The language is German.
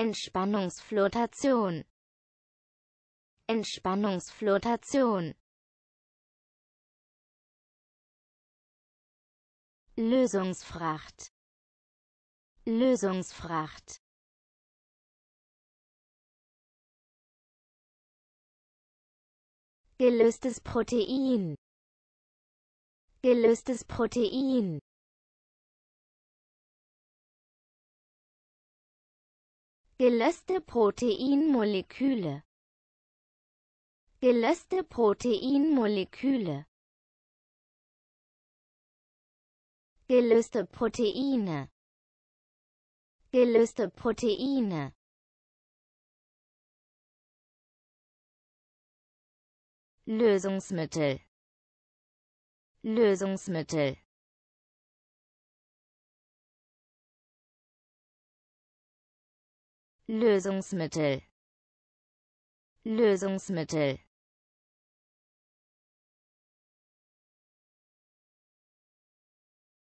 Entspannungsflotation Entspannungsflotation Lösungsfracht Lösungsfracht gelöstes Protein gelöstes Protein Gelöste Proteinmoleküle. Gelöste Proteinmoleküle. Gelöste Proteine. Gelöste Proteine. Lösungsmittel. Lösungsmittel Lösungsmittel Lösungsmittel